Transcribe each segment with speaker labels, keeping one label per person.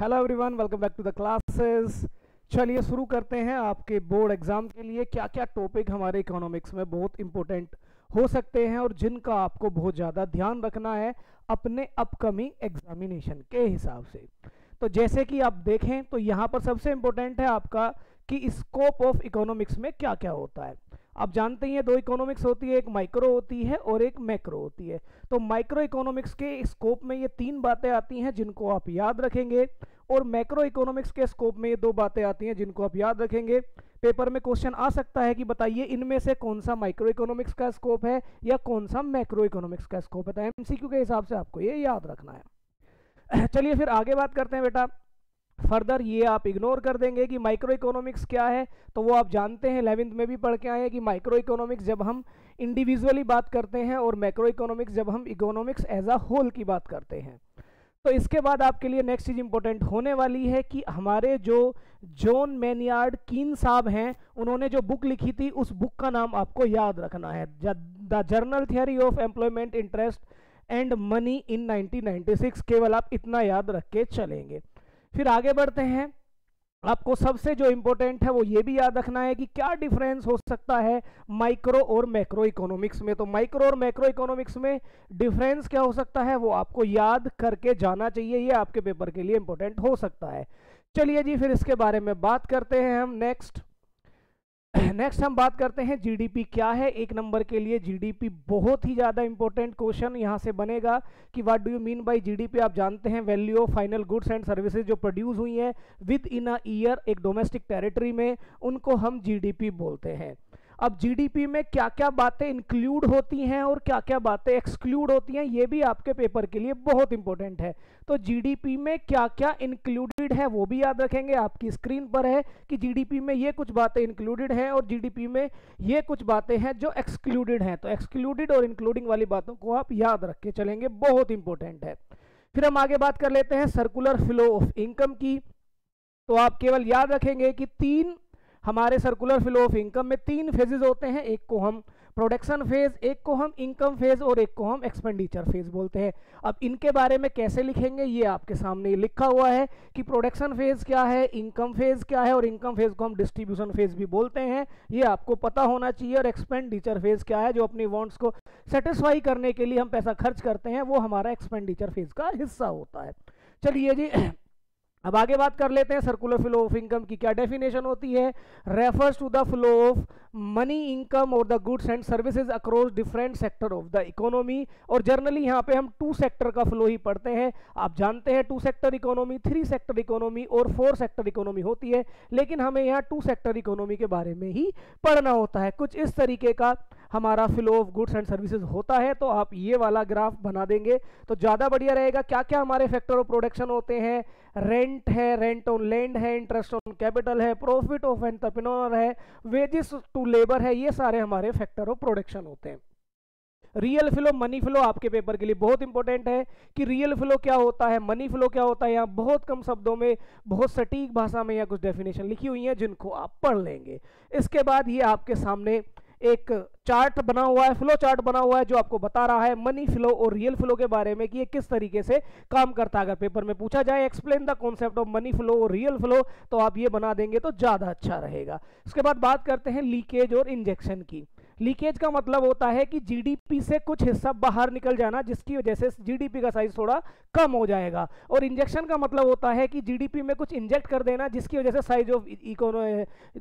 Speaker 1: hello everyone welcome back to the classes चलिए शुरू करते हैं आपके बोर्ड एग्जाम के लिए क्या क्या टॉपिक हमारे इकोनॉमिक्स में बहुत इंपॉर्टेंट हो सकते हैं और जिनका आपको बहुत ज़्यादा ध्यान रखना है अपने अपकमिंग एग्जामिनेशन के हिसाब से तो जैसे कि आप देखें तो यहाँ पर सबसे इम्पोर्टेंट है आपका कि स्कोप ऑफ इकोनॉमिक्स में क्या क्या होता है आप जानते ही हैं दो इकोनॉमिक्स होती है एक माइक्रो होती है और एक मैक्रो होती है तो माइक्रो इकोनॉमिक्स के स्कोप में ये तीन बातें आती हैं जिनको आप याद रखेंगे और मैक्रो इकोनॉमिक्स के स्कोप में ये दो बातें आती हैं जिनको आप याद रखेंगे पेपर में क्वेश्चन आ सकता है कि बताइए इनमें से कौन सा माइक्रो इकोनॉमिक्स का स्कोप है या कौन सा मैक्रो इकोनॉमिक्स का स्कोप है तो एम के हिसाब से आपको ये याद रखना है चलिए फिर आगे बात करते हैं बेटा फर्दर ये आप इग्नोर कर देंगे कि माइक्रो इकोनॉमिक्स क्या है तो वो आप जानते हैं इलेवेंथ में भी पढ़ के आए हैं कि माइक्रो इकोनॉमिक्स जब हम इंडिविजुअली बात करते हैं और मैक्रो इकोनॉमिक्स जब हम इकोनॉमिक्स एज अ होल की बात करते हैं तो इसके बाद आपके लिए नेक्स्ट चीज़ इंपॉर्टेंट होने वाली है कि हमारे जो जॉन मैनियार्ड कीन साहब हैं उन्होंने जो बुक लिखी थी उस बुक का नाम आपको याद रखना है the general theory of employment interest and money in 1996 केवल आप इतना याद रख के चलेंगे फिर आगे बढ़ते हैं आपको सबसे जो इम्पोर्टेंट है वो ये भी याद रखना है कि क्या डिफरेंस हो सकता है माइक्रो और मैक्रो इकोनॉमिक्स में तो माइक्रो और मैक्रो इकोनॉमिक्स में डिफरेंस क्या हो सकता है वो आपको याद करके जाना चाहिए ये आपके पेपर के लिए इंपॉर्टेंट हो सकता है चलिए जी फिर इसके बारे में बात करते हैं हम नेक्स्ट नेक्स्ट हम बात करते हैं जीडीपी क्या है एक नंबर के लिए जीडीपी बहुत ही ज़्यादा इंपॉर्टेंट क्वेश्चन यहाँ से बनेगा कि what do you mean by GDP आप जानते हैं value of final goods and services जो प्रोड्यूस हुई हैं विद इन अ ईयर एक डोमेस्टिक टेरिटरी में उनको हम जीडीपी बोलते हैं अब जीडीपी में क्या क्या बातें इंक्लूड होती हैं और क्या क्या बातें एक्सक्लूड होती हैं ये भी आपके पेपर के लिए बहुत इंपॉर्टेंट है तो जीडीपी में क्या क्या इंक्लूडेड है वो भी याद रखेंगे आपकी स्क्रीन पर है कि जीडीपी में ये कुछ बातें इंक्लूडेड हैं और जीडीपी में ये कुछ बातें हैं जो एक्सक्लूडेड हैं तो एक्सक्लूडेड और इंक्लूडिंग वाली बातों को आप याद रख के चलेंगे बहुत इंपॉर्टेंट है फिर हम आगे बात कर लेते हैं सर्कुलर फ्लो ऑफ इनकम की तो आप केवल याद रखेंगे कि तीन हमारे सर्कुलर फ्लो ऑफ इनकम में तीन फेजेज होते हैं एक को हम प्रोडक्शन फेज एक को हम इनकम फेज और एक को हम एक्सपेंडिचर फेज बोलते हैं अब इनके बारे में कैसे लिखेंगे ये आपके सामने लिखा हुआ है कि प्रोडक्शन फेज क्या है इनकम फेज क्या है और इनकम फेज को हम डिस्ट्रीब्यूशन फेज भी बोलते हैं ये आपको पता होना चाहिए और एक्सपेंडिचर फेज क्या है जो अपनी वॉन्ट्स को सेटिस्फाई करने के लिए हम पैसा खर्च करते हैं वो हमारा एक्सपेंडिचर फेज का हिस्सा होता है चलिए जी अब आगे बात कर लेते हैं सर्कुलर फ्लो ऑफ इनकम की क्या डेफिनेशन होती है refers to the flow of money income और the goods and services across different sector of the economy और जनरली यहाँ पे हम टू सेक्टर का फ्लो ही पढ़ते हैं आप जानते हैं two sector economy three sector economy और फोर सेक्टर इकोनॉमी होती है लेकिन हमें यहाँ टू सेक्टर इकोनॉमी के बारे में ही पढ़ना होता है कुछ इस तरीके का हमारा flow of goods and services होता है तो आप ये वाला ग्राफ बना देंगे तो ज़्यादा बढ़िया रहेगा क्या क्या हमारे फैक्टर ऑफ प्रोडक्शन होते हैं रेंट है रेंट ऑन लैंड है इंटरेस्ट ऑन कैपिटल है प्रॉफिट ऑफ एंटरप्रेन्योर है वेजेस टू लेबर है ये सारे हमारे फैक्टर ऑफ प्रोडक्शन होते हैं रियल फ्लो मनी फ्लो आपके पेपर के लिए बहुत इंपॉर्टेंट है कि रियल फ्लो क्या होता है मनी फ्लो क्या होता है यहाँ बहुत कम शब्दों में बहुत सटीक भाषा में यहाँ कुछ डेफिनेशन लिखी हुई है जिनको आप पढ़ लेंगे इसके बाद ये आपके सामने एक चार्ट बना हुआ है फ्लो चार्ट बना हुआ है जो आपको बता रहा है मनी फ्लो और रियल फ्लो के बारे में कि ये किस तरीके से काम करता है अगर पेपर में पूछा जाए explain the concept of money flow और रियल फ्लो तो आप ये बना देंगे तो ज़्यादा अच्छा रहेगा उसके बाद बात करते हैं लीकेज और इंजेक्शन की लीकेज का मतलब होता है कि जीडीपी से कुछ हिस्सा बाहर निकल जाना जिसकी वजह से जीडीपी का साइज थोड़ा कम हो जाएगा और इंजेक्शन का मतलब होता है कि जीडीपी में कुछ इंजेक्ट कर देना जिसकी वजह से साइज ऑफ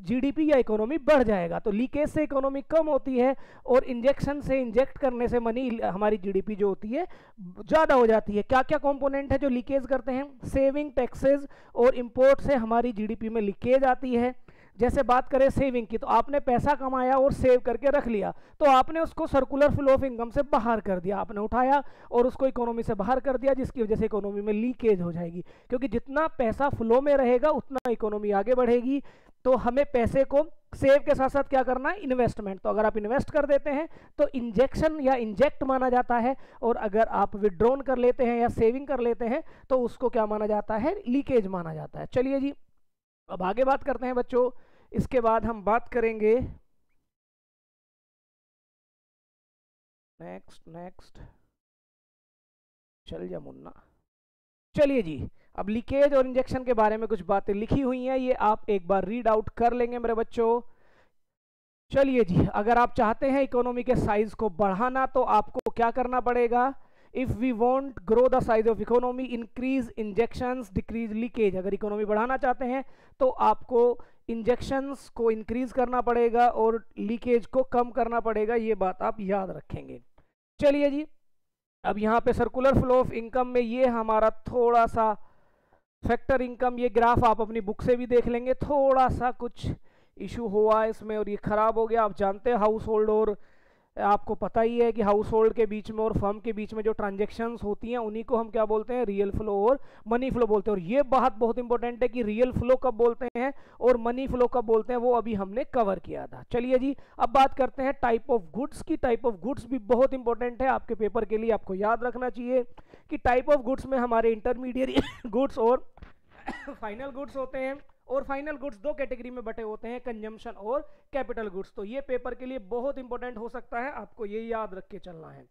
Speaker 1: जीडीपी या इकोनॉमी बढ़ जाएगा तो लीकेज से इकोनॉमी कम होती है और इंजेक्शन से इंजेक्ट करने से मनी हमारी जी जो होती है ज़्यादा हो जाती है क्या क्या कॉम्पोनेंट है जो लीकेज करते हैं सेविंग टैक्सेज और इम्पोर्ट से हमारी जी में लीकेज आती है जैसे बात करें सेविंग की तो आपने पैसा कमाया और सेव करके रख लिया तो आपने उसको सर्कुलर फ्लो ऑफ इनकम से बाहर कर दिया आपने उठाया और उसको इकोनॉमी से बाहर कर दिया जिसकी वजह से इकोनॉमी में लीकेज हो जाएगी क्योंकि जितना पैसा फ्लो में रहेगा उतना इकोनॉमी आगे बढ़ेगी तो हमें पैसे को सेव के साथ साथ क्या करना है इन्वेस्टमेंट तो अगर आप इन्वेस्ट कर देते हैं तो इंजेक्शन या इंजेक्ट माना जाता है और अगर आप विड्रॉन कर लेते हैं या सेविंग कर लेते हैं तो उसको क्या माना जाता है लीकेज माना जाता है चलिए जी अब आगे बात करते हैं बच्चों इसके बाद हम बात करेंगे नेक्स्ट नेक्स्ट चल जा मुन्ना चलिए जी अब लीकेज और इंजेक्शन के बारे में कुछ बातें लिखी हुई हैं ये आप एक बार रीड आउट कर लेंगे मेरे बच्चों चलिए जी अगर आप चाहते हैं इकोनॉमी के साइज को बढ़ाना तो आपको क्या करना पड़ेगा if we want grow the size of economy increase injection decrease leakage अगर इकोनॉमी बढ़ाना चाहते हैं तो आपको इंजेक्शंस को इंक्रीज करना पड़ेगा और लीकेज को कम करना पड़ेगा ये बात आप याद रखेंगे चलिए जी अब यहाँ पे सर्कुलर फ्लो ऑफ इनकम में ये हमारा थोड़ा सा फैक्टर इनकम ये ग्राफ आप अपनी बुक से भी देख लेंगे थोड़ा सा कुछ इशू हुआ इसमें और ये ख़राब हो गया आप जानते हैं हाउस होल्ड और आपको पता ही है कि हाउस होल्ड के बीच में और फर्म के बीच में जो ट्रांजेक्शन्स होती हैं उन्हीं को हम क्या बोलते हैं रियल फ्लो और मनी फ्लो बोलते हैं और ये बात बहुत इंपॉर्टेंट है कि रियल फ्लो कब बोलते हैं और मनी फ्लो कब बोलते हैं वो अभी हमने कवर किया था चलिए जी अब बात करते हैं टाइप ऑफ गुड्स की टाइप ऑफ गुड्स भी बहुत इंपॉर्टेंट है आपके पेपर के लिए आपको याद रखना चाहिए कि टाइप ऑफ गुड्स में हमारे इंटरमीडिएट गुड्स और फाइनल गुड्स होते हैं और फाइनल गुड्स दो कैटेगरी में बटे होते हैं कंजम्पशन और कैपिटल गुड्स तो ये पेपर के लिए बहुत इंपॉर्टेंट हो सकता है आपको ये याद रख के चलना है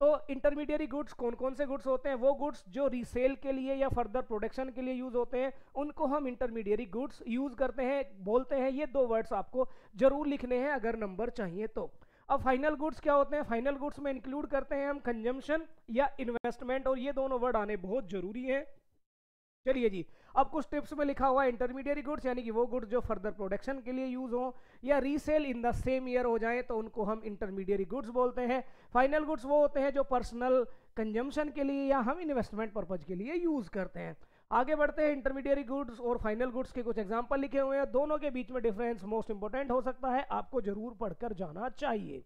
Speaker 1: तो इंटरमीडियरी गुड्स कौन कौन से गुड्स होते हैं वो गुड्स जो रीसेल के लिए या फर्दर प्रोडक्शन के लिए यूज़ होते हैं उनको हम इंटरमीडियरी गुड्स यूज़ करते हैं बोलते हैं ये दो वर्ड्स आपको जरूर लिखने हैं अगर नंबर चाहिए तो अब फाइनल गुड्स क्या होते हैं फाइनल गुड्स में इंक्लूड करते हैं हम कंजम्पशन या इन्वेस्टमेंट और ये दोनों वर्ड आने बहुत जरूरी है चलिए जी अब कुछ टिप्स में लिखा हुआ इंटरमीडिएट गुड्स यानी कि वो गुड्स जो फर्दर प्रोडक्शन के लिए यूज हो या resale in the same year हो जाए तो उनको हम इंटरमीडिएट गुड्स बोलते हैं फाइनल गुड्स वो होते हैं जो पर्सनल कंजम्पशन के लिए या हम इन्वेस्टमेंट पर्पज के लिए यूज करते हैं आगे बढ़ते हैं इंटरमीडिएट गुड्स और फाइनल गुड्स के कुछ एग्जाम्पल लिखे हुए हैं दोनों के बीच में डिफरेंस मोस्ट इंपॉर्टेंट हो सकता है आपको जरूर पढ़कर जाना चाहिए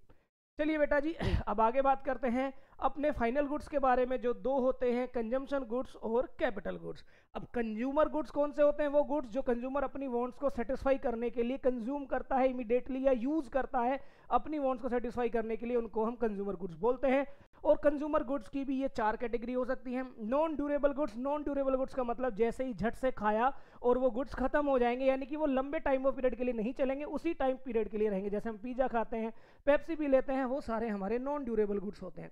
Speaker 1: चलिए बेटा जी अब आगे बात करते हैं अपने फाइनल गुड्स के बारे में जो दो होते हैं कंजम्पशन गुड्स और कैपिटल गुड्स अब कंज्यूमर गुड्स कौन से होते हैं वो गुड्स जो कंज्यूमर अपनी वांट्स को सेटिस्फाई करने के लिए कंज्यूम करता है इमीडिएटली या यूज़ करता है अपनी वांट्स को सेटिस्फाई करने के लिए उनको हम कंज्यूमर गुड्स बोलते हैं और कंज्यूमर गुड्स की भी ये चार कैटेगरी हो सकती हैं non durable goods non durable goods का मतलब जैसे ही झट से खाया और वो गुड्स खत्म हो जाएंगे यानी कि वो लंबे टाइम ऑफ पीरियड के लिए नहीं चलेंगे उसी टाइम पीरियड के लिए रहेंगे जैसे हम पिज़्ज़ा खाते हैं पेप्सी भी लेते हैं वो सारे हमारे नॉन ड्यूरेबल गुड्स होते हैं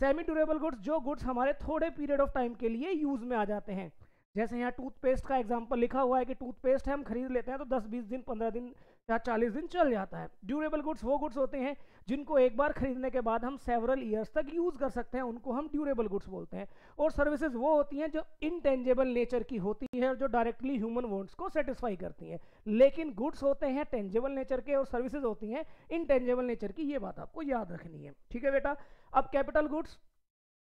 Speaker 1: सेमी ड्यूरेबल गुड्स जो गुड्स हमारे थोड़े पीरियड ऑफ टाइम के लिए यूज़ में आ जाते हैं जैसे यहाँ टूथपेस्ट का एग्जाम्पल लिखा हुआ है कि टूथपेस्ट हम खरीद लेते हैं तो 10 बीस दिन 15 दिन या चालीस दिन चल जाता है ड्यूरेबल गुड्स वो गुड्स होते हैं जिनको एक बार खरीदने के बाद हम सेवरल ईयर्स तक यूज़ कर सकते हैं उनको हम ड्यूरेबल गुड्स बोलते हैं और सर्विसेज वो होती हैं जो इनटेंजेबल नेचर की होती है और जो डायरेक्टली ह्यूमन वॉन्ट्स को सेटिस्फाई करती हैं लेकिन गुड्स होते हैं टेंजेबल नेचर के और सर्विसेज होती हैं इनटेंजेबल नेचर की ये बात आपको याद रखनी है ठीक है बेटा अब कैपिटल गुड्स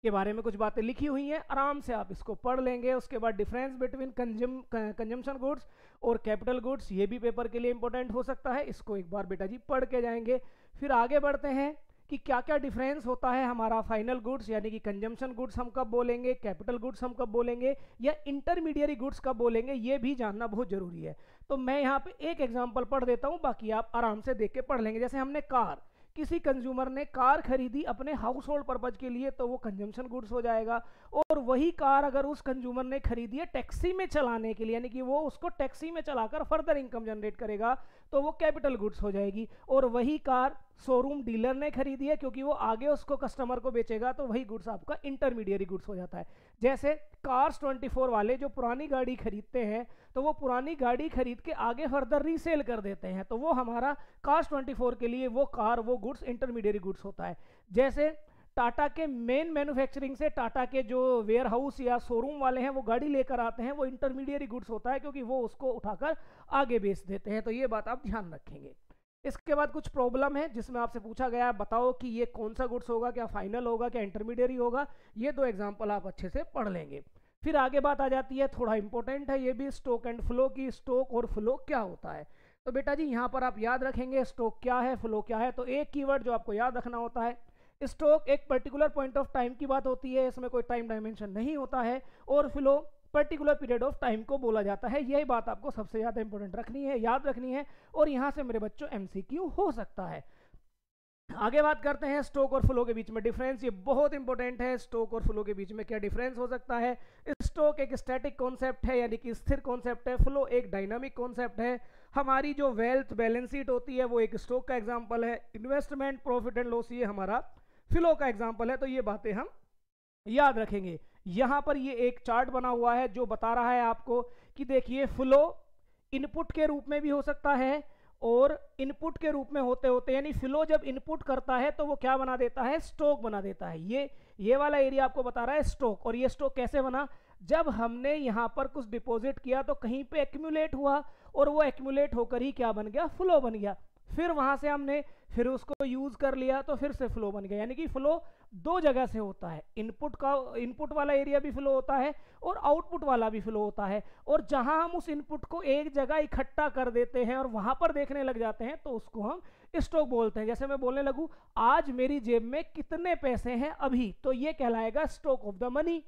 Speaker 1: के बारे में कुछ बातें लिखी हुई हैं आराम से आप इसको पढ़ लेंगे उसके बाद डिफरेंस बिटवीन कंजम कंजम्पशन गुड्स और कैपिटल गुड्स ये भी पेपर के लिए इंपॉर्टेंट हो सकता है इसको एक बार बेटा जी पढ़ के जाएंगे फिर आगे बढ़ते हैं कि क्या क्या डिफरेंस होता है हमारा फाइनल गुड्स यानी कि कंजम्पशन गुड्स हम कब बोलेंगे कैपिटल गुड्स हम कब बोलेंगे या इंटरमीडियरी गुड्स कब बोलेंगे ये भी जानना बहुत ज़रूरी है तो मैं यहाँ पे एक एग्जाम्पल पढ़ देता हूँ बाकी आप आराम से देख के पढ़ लेंगे जैसे हमने कार किसी कंज्यूमर ने कार खरीदी अपने हाउस होल्ड पर्पज के लिए तो वो कंजम्पशन गुड्स हो जाएगा और वही कार अगर उस कंज्यूमर ने खरीदी है टैक्सी में चलाने के लिए यानी कि वो उसको टैक्सी में चलाकर फर्दर इनकम जनरेट करेगा तो वो कैपिटल गुड्स हो जाएगी और वही कार शोरूम डीलर ने खरीदी है क्योंकि वो आगे उसको कस्टमर को बेचेगा तो वही गुड्स आपका इंटरमीडिएट गुड्स हो जाता है जैसे कार्स 24 वाले जो पुरानी गाड़ी खरीदते हैं तो वो पुरानी गाड़ी खरीद के आगे फर्दर रीसेल कर देते हैं तो वो हमारा कार्स 24 के लिए वो कार वो गुड्स इंटरमीडिएट गुड्स होता है जैसे टाटा के मेन मैन्युफैक्चरिंग से टाटा के जो वेयर हाउस या शोरूम वाले हैं वो गाड़ी लेकर आते हैं वो इंटरमीडिएट गुड्स होता है क्योंकि वो उसको उठाकर आगे बेच देते हैं तो ये बात आप ध्यान रखेंगे इसके बाद कुछ प्रॉब्लम है जिसमें आपसे पूछा गया बताओ कि ये कौन सा गुड्स होगा क्या फाइनल होगा क्या इंटरमीडिएट होगा ये दो एग्जाम्पल आप अच्छे से पढ़ लेंगे फिर आगे बात आ जाती है थोड़ा इंपॉर्टेंट है ये भी स्टोक एंड फ्लो की स्टोक और फ्लो क्या होता है तो बेटा जी यहाँ पर आप याद रखेंगे स्टोक क्या है फ्लो क्या है तो एक कीवर्ड जो आपको याद रखना होता है स्टोक एक पर्टिकुलर पॉइंट ऑफ टाइम की बात होती है इसमें कोई टाइम डायमेंशन नहीं होता है और flow particular period of time को बोला जाता है यही बात आपको सबसे ज़्यादा इंपॉर्टेंट रखनी है याद रखनी है और यहाँ से मेरे बच्चों एम हो सकता है आगे बात करते हैं स्टोक और फ्लो के बीच में डिफरेंस ये बहुत इंपॉर्टेंट है स्टोक और फ्लो के बीच में क्या डिफरेंस हो सकता है स्टोक एक स्टैटिक कॉन्सेप्ट है यानी कि स्थिर कॉन्सेप्ट है फ्लो एक डायनामिक कॉन्सेप्ट है हमारी जो वेल्थ बैलेंस शीट होती है वो एक स्टोक का एग्जाम्पल है इन्वेस्टमेंट प्रॉफिट एंड लॉस ये हमारा फ्लो का एग्जाम्पल है तो ये बातें हम याद रखेंगे यहां पर ये एक चार्ट बना हुआ है जो बता रहा है आपको कि देखिए फ्लो इनपुट के रूप में भी हो सकता है और इनपुट के रूप में होते होते यानी फ्लो जब इनपुट करता है तो वो क्या बना देता है स्टॉक बना देता है ये ये वाला एरिया आपको बता रहा है स्टॉक और ये स्टॉक कैसे बना जब हमने यहाँ पर कुछ डिपॉजिट किया तो कहीं पे एक्यूमुलेट हुआ और वो एक्यूमुलेट होकर ही क्या बन गया फ्लो बन गया फिर वहां से हमने फिर उसको यूज कर लिया तो फिर से फ्लो बन गया यानी कि फ्लो दो जगह से होता है इनपुट का इनपुट वाला एरिया भी फ्लो होता है और आउटपुट वाला भी फ्लो होता है और जहां हम उस इनपुट को एक जगह इकट्ठा कर देते हैं और वहां पर देखने लग जाते हैं तो उसको हम स्टॉक बोलते हैं जैसे मैं बोलने लगूँ आज मेरी जेब में कितने पैसे हैं अभी तो ये कहलाएगा स्टॉक ऑफ द मनी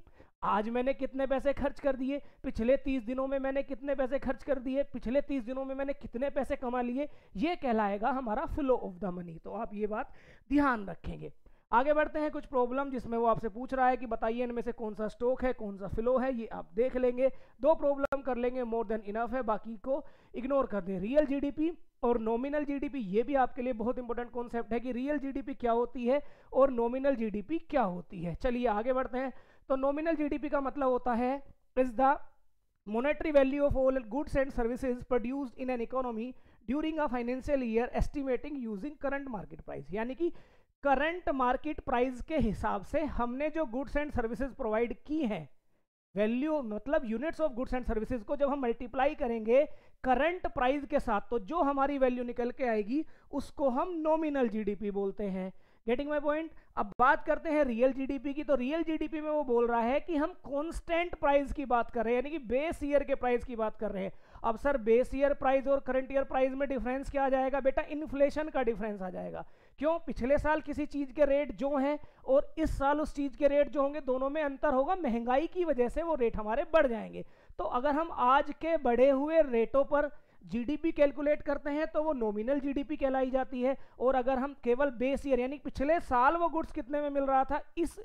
Speaker 1: आज मैंने कितने पैसे खर्च कर दिए पिछले तीस दिनों में मैंने कितने पैसे खर्च कर दिए पिछले तीस दिनों में मैंने कितने पैसे कमा लिए ये कहलाएगा हमारा फ्लो ऑफ द मनी तो आप ये बात ध्यान रखेंगे आगे बढ़ते हैं कुछ प्रॉब्लम जिसमें वो आपसे पूछ रहा है कि बताइए इनमें से कौन सा स्टॉक है कौन सा फ्लो है ये आप देख लेंगे दो प्रॉब्लम कर लेंगे मोर देन इनफ है बाकी को इग्नोर कर दें रियल जीडीपी और नॉमिनल जीडीपी ये भी आपके लिए बहुत इंपॉर्टेंट कॉन्सेप्ट है कि रियल जीडीपी क्या होती है और नॉमिनल जीडीपी क्या होती है चलिए आगे बढ़ते हैं तो नॉमिनल जीडीपी का मतलब होता है is the monetary value of all goods and services produced in an economy during a financial year estimating using current market price यानी कि करंट मार्केट प्राइस के हिसाब से हमने जो गुड्स एंड सर्विसेज प्रोवाइड की हैं वैल्यू मतलब units of goods and services को जब हम मल्टीप्लाई करेंगे करंट प्राइस के साथ तो जो हमारी वैल्यू निकल के आएगी उसको हम नॉमिनल जीडीपी बोलते हैं गेटिंग माई पॉइंट अब बात करते हैं रियल जीडीपी की तो रियल जीडीपी में वो बोल रहा है कि हम कॉन्स्टेंट प्राइस की बात कर रहे हैं यानी कि बेस ईयर के प्राइस की बात कर रहे हैं अब सर बेस ईयर प्राइस और करंट ईयर प्राइस में डिफरेंस क्या आ जाएगा बेटा इन्फ्लेशन का डिफरेंस आ जाएगा क्यों पिछले साल किसी चीज़ के रेट जो हैं और इस साल उस चीज़ के रेट जो होंगे दोनों में अंतर होगा महंगाई की वजह से वो रेट हमारे बढ़ जाएंगे तो अगर हम आज के बढ़े हुए रेटों पर जीडीपी कैलकुलेट करते हैं तो वो नॉमिनल जीडीपी कहलाई जाती है और अगर हम केवल बेस ईयर यानी पिछले साल वो गुड्स कितने में मिल रहा था इस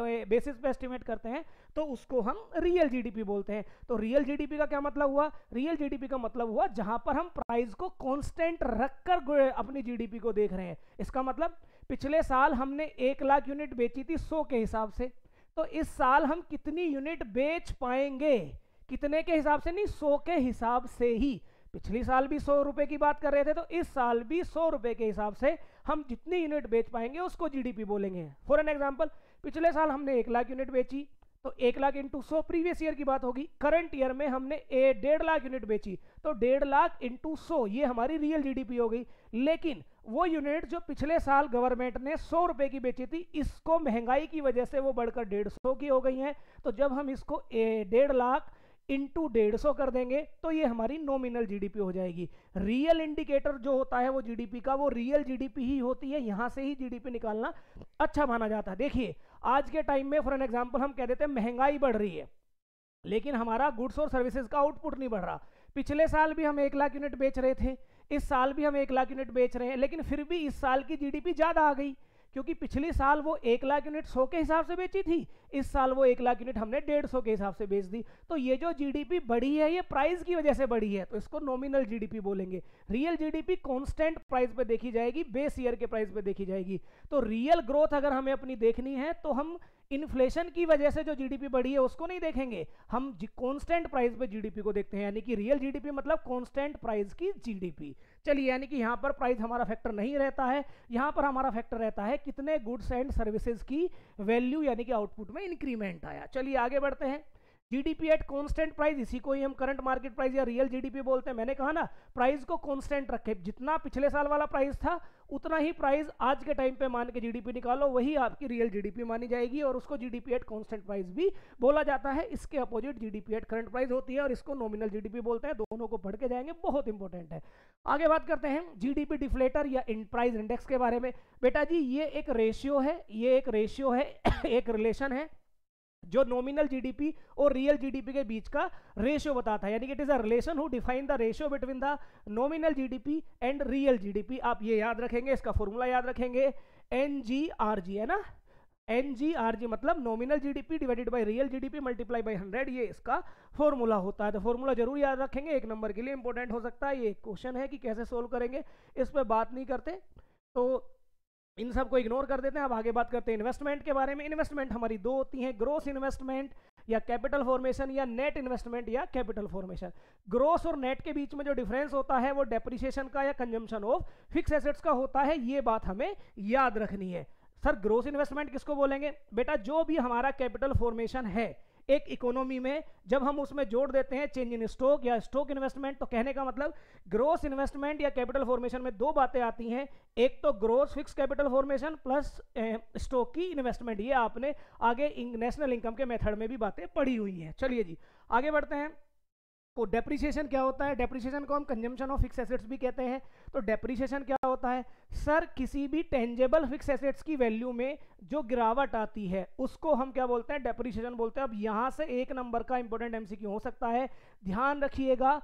Speaker 1: बेसिस पे एस्टिमेट करते हैं तो उसको हम रियल जीडीपी बोलते हैं तो रियल जीडीपी का क्या मतलब हुआ रियल जीडीपी का मतलब हुआ जहां पर हम प्राइस को कॉन्स्टेंट रखकर अपनी जीडीपी को देख रहे हैं इसका मतलब पिछले साल हमने एक लाख यूनिट बेची थी सौ के हिसाब से तो इस साल हम कितनी यूनिट बेच पाएंगे कितने के हिसाब से नहीं सौ के हिसाब से ही पिछले साल भी सौ रुपए की बात कर रहे थे तो इस साल भी सौ रुपए के हिसाब से हम जितनी यूनिट बेच पाएंगे उसको जीडीपी बोलेंगे फॉर एन एग्जाम्पल पिछले साल हमने एक लाख यूनिट बेची तो एक लाख इंटू सौ प्रीवियस ईयर की बात होगी करंट ईयर में हमने ए डेढ़ लाख यूनिट बेची तो डेढ़ लाख इंटू सौ ये हमारी रियल जीडीपी हो गई लेकिन वो यूनिट जो पिछले साल गवर्नमेंट ने सौ रुपए की बेची थी इसको महंगाई की वजह से वो बढ़कर डेढ़ सौ की हो गई है तो जब हम इसको डेढ़ लाख इंटू डेढ़ सौ कर देंगे तो ये हमारी नॉमिनल जीडीपी हो जाएगी रियल इंडिकेटर जो होता है वो जीडीपी का वो रियल जीडीपी ही होती है यहां से ही जीडीपी निकालना अच्छा माना जाता है देखिए आज के टाइम में फॉर एन एग्जाम्पल हम कह देते हैं महंगाई बढ़ रही है लेकिन हमारा गुड्स और सर्विसेज का आउटपुट नहीं बढ़ रहा पिछले साल भी हम एक लाख यूनिट बेच रहे थे इस साल भी हम एक लाख यूनिट बेच रहे हैं लेकिन फिर भी इस साल की जीडीपी ज़्यादा आ गई क्योंकि पिछले साल वो एक लाख यूनिट सौ के हिसाब से बेची थी इस साल वो एक लाख यूनिट हमने डेढ़ सौ के हिसाब से बेच दी तो ये जो जीडीपी बढ़ी है ये प्राइस की वजह से बढ़ी है तो इसको नॉमिनल जीडीपी बोलेंगे रियल जीडीपी कांस्टेंट प्राइस पे देखी जाएगी बेस ईयर के प्राइस पे देखी जाएगी तो रियल ग्रोथ अगर हमें अपनी देखनी है तो हम इन्फ्लेशन की वजह से जो जीडीपी बढ़ी है उसको नहीं देखेंगे हम कांस्टेंट प्राइस पे जीडीपी को देखते हैं यानी कि रियल जीडीपी मतलब कांस्टेंट प्राइस की जीडीपी चलिए यानी कि यहाँ पर प्राइस हमारा फैक्टर नहीं रहता है यहाँ पर हमारा फैक्टर रहता है कितने गुड्स एंड सर्विसेज की वैल्यू यानी कि आउटपुट में इंक्रीमेंट आया चलिए आगे बढ़ते हैं जीडीपी एट कॉन्स्टेंट प्राइस इसी को ही हम करंट मार्केट प्राइस या रियल जीडीपी बोलते हैं मैंने कहा ना प्राइस को कॉन्स्टेंट रखे जितना पिछले साल वाला प्राइस था उतना ही प्राइस आज के टाइम पे मान के जीडीपी निकालो वही आपकी रियल जीडीपी मानी जाएगी और उसको जीडीपी एट कॉन्स्टेंट प्राइस भी बोला जाता है इसके opposite GDP at current price होती है और इसको नॉमिनल जीडीपी बोलते हैं दोनों को पढ़ के जाएंगे बहुत इंपॉर्टेंट है आगे बात करते हैं जीडीपी डिफ्लेटर या प्राइस इंडेक्स के बारे में बेटा जी ये एक रेशियो है ये एक रेशियो है एक रिलेशन है जो नॉमिनल जीडीपी और रियल जीडीपी के बीच का रेशियो बताता है यानी कि it is a relation who define the ratio between the nominal GDP and real GDP आप ये याद रखेंगे इसका फॉर्मूला याद रखेंगे एन जी आर जी है ना एन जी आर जी मतलब nominal GDP divided by real GDP multiply by hundred ये इसका फॉर्मूला होता है तो फॉर्मूला जरूर याद रखेंगे एक नंबर के लिए इंपॉर्टेंट हो सकता है ये क्वेश्चन है कि कैसे सोल्व करेंगे इस पर बात नहीं करते तो इन सब को इग्नोर कर देते हैं अब आगे बात करते हैं इन्वेस्टमेंट के बारे में इन्वेस्टमेंट हमारी दो होती हैं ग्रोस इन्वेस्टमेंट या कैपिटल फॉर्मेशन या नेट इन्वेस्टमेंट या कैपिटल फॉर्मेशन ग्रोस और नेट के बीच में जो डिफरेंस होता है वो डेप्रिसिएशन का या कंजम्पशन ऑफ फिक्स एसेट्स का होता है ये बात हमें याद रखनी है सर ग्रोस इन्वेस्टमेंट किसको बोलेंगे बेटा जो भी हमारा कैपिटल फॉर्मेशन है एक इकोनॉमी में जब हम उसमें जोड़ देते हैं चेंज इन स्टॉक या स्टॉक इन्वेस्टमेंट तो कहने का मतलब ग्रोस इन्वेस्टमेंट या कैपिटल फॉर्मेशन में दो बातें आती हैं एक तो gross fix capital formation plus stock की इन्वेस्टमेंट ये आपने आगे नेशनल इनकम के मेथड में भी बातें पढ़ी हुई हैं चलिए जी आगे बढ़ते हैं को डेप्रिसिएशन क्या होता है डेप्रिसिएशन को हम कंजम्पशन ऑफ फिक्स एसेट्स भी कहते हैं तो डेप्रिसिएशन क्या होता है सर किसी भी टेंजेबल फिक्स एसेट्स की वैल्यू में जो गिरावट आती है उसको हम क्या बोलते हैं डेप्रिसिएशन बोलते हैं अब यहाँ से एक नंबर का इंपॉर्टेंट एमसीक्यू हो सकता है ध्यान रखिएगा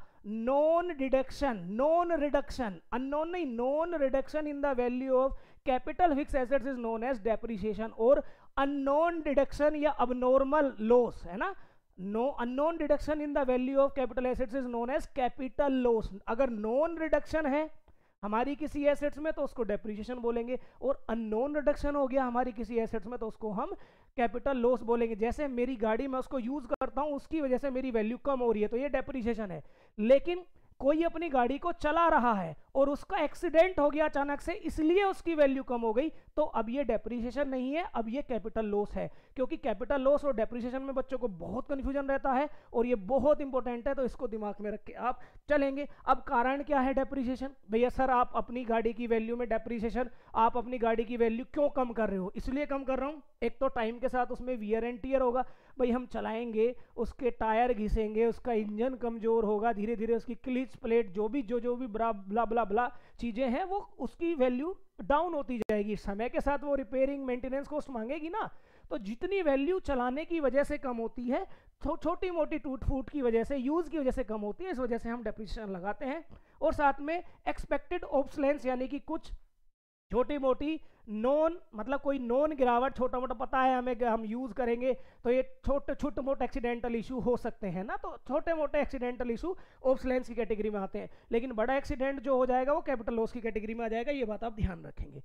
Speaker 1: known deduction known reduction unknown नहीं known reduction in the value of capital fix assets is known as depreciation और अननोन डिडक्शन या अब लॉस है ना no unknown reduction in the value of capital assets is known as capital loss अगर known reduction है हमारी किसी assets में तो उसको डेप्रिशिएशन बोलेंगे और अननोन रिडक्शन हो गया हमारी किसी एसेट्स में तो उसको हम कैपिटल लॉस बोलेंगे जैसे मेरी गाड़ी मैं उसको यूज़ करता हूँ उसकी वजह से मेरी वैल्यू कम हो रही है तो ये डेप्रिशिएशन है लेकिन कोई अपनी गाड़ी को चला रहा है और उसका एक्सीडेंट हो गया अचानक से इसलिए उसकी वैल्यू कम हो गई तो अब ये डेप्रिसिएशन नहीं है अब ये कैपिटल लॉस है क्योंकि कैपिटल लॉस और डेप्रिसिएशन में बच्चों को बहुत कंफ्यूजन रहता है और ये बहुत इंपॉर्टेंट है तो इसको दिमाग में रख के आप चलेंगे अब कारण क्या है डेप्रिसिएशन भैया सर आप अपनी गाड़ी की वैल्यू में डेप्रिसिएशन आप अपनी गाड़ी की वैल्यू क्यों कम कर रहे हो इसलिए कम कर रहा हूँ एक तो टाइम के साथ उसमें वियर एंड टीयर होगा भाई हम चलाएंगे उसके टायर घिसेंगे उसका इंजन कमज़ोर होगा धीरे धीरे उसकी क्लिच प्लेट जो भी जो जो भी बड़ा बला बला बला चीज़ें हैं वो उसकी वैल्यू डाउन होती जाएगी समय के साथ वो रिपेयरिंग मेंटेनेंस कॉस्ट मांगेगी ना तो जितनी वैल्यू चलाने की वजह से कम होती है तो छोटी मोटी टूट फूट की वजह से यूज़ की वजह से कम होती है इस वजह से हम डेप्रिशन लगाते हैं और साथ में एक्सपेक्टेड ऑप्सलेंस यानी कि कुछ छोटी मोटी नॉन मतलब कोई नॉन गिरावट छोटा मोटा पता है हमें हम यूज़ करेंगे तो ये छोटे छोटे मोटे एक्सीडेंटल इशू हो सकते हैं ना तो छोटे मोटे एक्सीडेंटल इशू ऑब्सलेंस की कैटेगरी में आते हैं लेकिन बड़ा एक्सीडेंट जो हो जाएगा वो कैपिटल लॉस की कैटेगरी में आ जाएगा ये बात आप ध्यान रखेंगे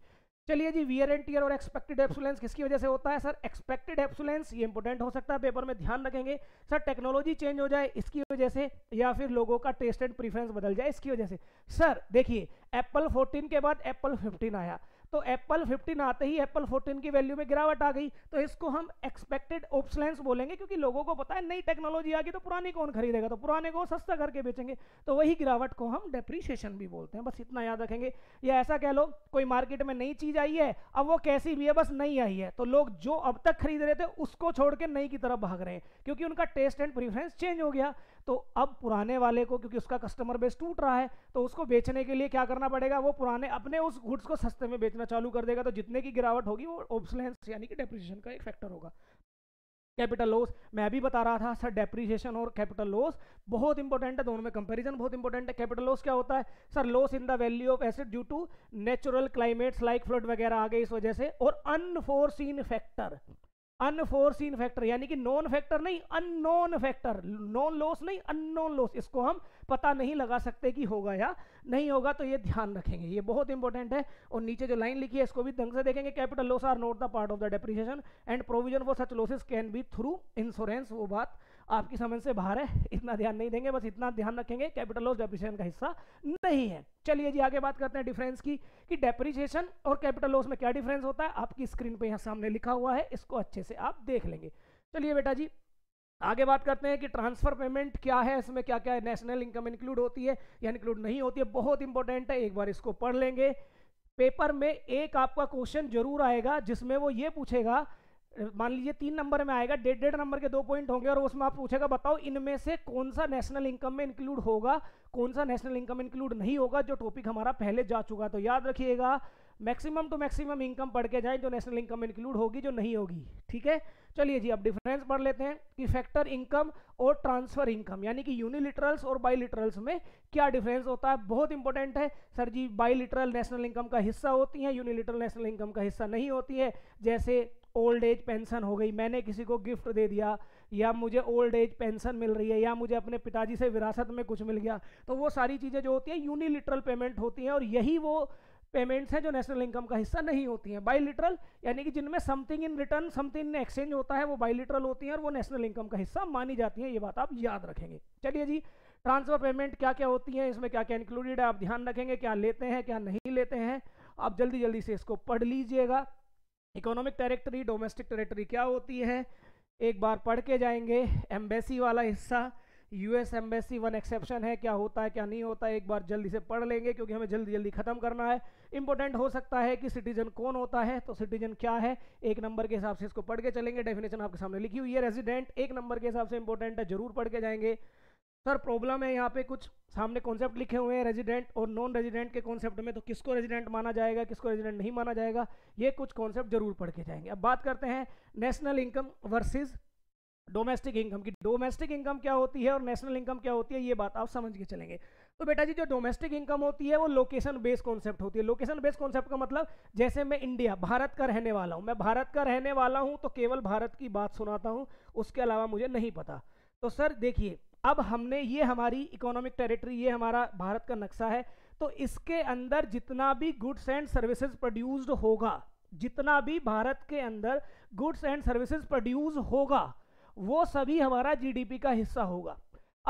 Speaker 1: चलिए जी वियर एंड टीयर और एक्सपेक्टेड एप्सुलेंस किसकी वजह से होता है सर एक्सपेक्टेड एप्सुलेंस ये इंपॉर्टेंट हो सकता है पेपर में ध्यान रखेंगे सर टेक्नोलॉजी चेंज हो जाए इसकी वजह से या फिर लोगों का टेस्ट एंड प्रीफरेंस बदल जाए इसकी वजह से सर देखिए एप्पल 14 के बाद एप्पल 15 आया तो एप्पल 15 आते ही एप्पल 14 की वैल्यू में गिरावट आ गई तो इसको हम एक्सपेक्टेड ऑप्सलेंस बोलेंगे क्योंकि लोगों को पता है नई टेक्नोलॉजी आ गई तो पुरानी कौन खरीदेगा तो पुराने को सस्ता करके बेचेंगे तो वही गिरावट को हम डेप्रीशिएशन भी बोलते हैं बस इतना याद रखेंगे या ऐसा कह लो कोई मार्केट में नई चीज़ आई है अब वो कैसी भी है बस नई आई है तो लोग जो अब तक खरीद रहे थे उसको छोड़ के नई की तरफ भाग रहे हैं क्योंकि उनका टेस्ट एंड प्रीफरेंस चेंज हो गया तो अब पुराने वाले को क्योंकि उसका कस्टमर बेस टूट रहा है तो उसको बेचने के लिए क्या करना पड़ेगा वो पुराने अपने उस गुड्स को सस्ते में बेचना चालू कर देगा तो जितने की गिरावट होगी वो ओब्सलेंस यानी कि डेप्रीशन का एक फैक्टर होगा कैपिटल लॉस मैं भी बता रहा था सर डेप्रिशिएशन और कैपिटल लॉस बहुत इंपॉर्टेंट है दोनों में कंपैरिजन बहुत इंपॉर्टेंट है कैपिटल लॉस क्या होता है sir loss in the value of asset due to natural climates like flood वगैरह आ गए इस वजह से और अनफोर्सिन फैक्टर अनफोर्सिन फैक्टर यानी कि नॉन फैक्टर नहीं अननोन फैक्टर नॉन लॉस नहीं अननोन लॉस इसको हम पता नहीं लगा सकते कि होगा या नहीं होगा तो ये ध्यान रखेंगे ये बहुत इंपॉर्टेंट है और नीचे जो लाइन लिखी है इसको भी ढंग से देखेंगे capital loss are not the part of the depreciation and provision for such losses can be through insurance वो बात आपकी समझ से बाहर है इतना ध्यान नहीं देंगे बस इतना ध्यान रखेंगे कैपिटल लॉस डेप्रिसिएशन का हिस्सा नहीं है चलिए जी आगे बात करते हैं डिफरेंस की कि डेप्रिसिएशन और कैपिटल लॉस में क्या डिफरेंस होता है आपकी स्क्रीन पे यहाँ सामने लिखा हुआ है इसको अच्छे से आप देख लेंगे चलिए बेटा जी आगे बात करते हैं कि ट्रांसफर पेमेंट क्या है इसमें क्या क्या है नेशनल इनकम इंक्लूड होती है या इंक्लूड नहीं होती है बहुत इंपॉर्टेंट है एक बार इसको पढ़ लेंगे पेपर में एक आपका क्वेश्चन जरूर आएगा जिसमें वो ये पूछेगा मान लीजिए तीन नंबर में आएगा डेढ़ डेढ़ नंबर के दो पॉइंट होंगे और उसमें आप पूछेगा बताओ इनमें से कौन सा नेशनल इनकम में इंक्लूड होगा कौन सा नेशनल इनकम इंक्लूड नहीं होगा जो टॉपिक हमारा पहले जा चुका तो याद रखिएगा मैक्सिमम टू मैक्सिमम इनकम पढ़ के जाए जो नेशनल इनकम इंक्लूड होगी जो नहीं होगी ठीक है चलिए जी अब डिफरेंस पढ़ लेते हैं कि फैक्टर इनकम और ट्रांसफर इनकम यानी कि यूनिलिटरल्स और बाइलिटरल्स में क्या डिफरेंस होता है बहुत इंपॉर्टेंट है सर जी बाईलिटरल नेशनल इनकम का हिस्सा होती है यूनिलिटरल नेशनल इनकम का हिस्सा नहीं होती है जैसे ओल्ड एज पेंशन हो गई मैंने किसी को गिफ्ट दे दिया या मुझे ओल्ड एज पेंशन मिल रही है या मुझे अपने पिताजी से विरासत में कुछ मिल गया तो वो सारी चीज़ें जो होती हैं यूनिलिटरल पेमेंट होती हैं और यही वो पेमेंट्स हैं जो नेशनल इनकम का हिस्सा नहीं होती हैं बाई यानी कि जिनमें something in return something in exchange होता है वो बाई होती हैं और वो नेशनल इनकम का हिस्सा मानी जाती हैं ये बात आप याद रखेंगे चलिए जी ट्रांसफर पेमेंट क्या क्या होती हैं इसमें क्या क्या इंक्लूडेड है आप ध्यान रखेंगे क्या लेते हैं क्या नहीं लेते हैं आप जल्दी जल्दी से इसको पढ़ लीजिएगा इकोनॉमिक टेरिटरी डोमेस्टिक टेरिटरी क्या होती है एक बार पढ़ के जाएंगे एम्बेसी वाला हिस्सा यूएस एम्बेसी वन एक्सेप्शन है क्या होता है क्या नहीं होता है एक बार जल्दी से पढ़ लेंगे क्योंकि हमें जल्दी जल्दी ख़त्म करना है इंपॉर्टेंट हो सकता है कि सिटीजन कौन होता है तो सिटीजन क्या है एक नंबर के हिसाब से इसको पढ़ के चलेंगे डेफिनेशन आपके सामने लिखी हुई है रेजिडेंट एक नंबर के हिसाब से इंपॉर्टेंट है जरूर पढ़ के जाएंगे सर प्रॉब्लम है यहाँ पे कुछ सामने कॉन्सेप्ट लिखे हुए हैं रेजिडेंट और नॉन रेजिडेंट के कॉन्सेप्ट में तो किसको रेजिडेंट माना जाएगा किसको रेजिडेंट नहीं माना जाएगा ये कुछ कॉन्सेप्ट जरूर पढ़ के जाएंगे अब बात करते हैं national income versus domestic income की डोमेस्टिक इनकम क्या होती है और नेशनल इनकम क्या होती है ये बात आप समझ के चलेंगे तो बेटा जी जो डोमेस्टिक इनकम होती है वो लोकेशन बेस्ड कॉन्सेप्ट होती है लोकेशन बेस्ड कॉन्सेप्ट का मतलब जैसे मैं इंडिया भारत का रहने वाला हूँ मैं भारत का रहने वाला हूँ तो केवल भारत की बात सुनाता हूँ उसके अलावा मुझे नहीं पता तो सर देखिए अब हमने ये हमारी इकोनॉमिक टेरिटरी ये हमारा भारत का नक्शा है तो इसके अंदर जितना भी गुड्स एंड सर्विसेज प्रोड्यूस्ड होगा जितना भी भारत के अंदर गुड्स एंड सर्विसेज प्रोड्यूस होगा वो सभी हमारा जीडीपी का हिस्सा होगा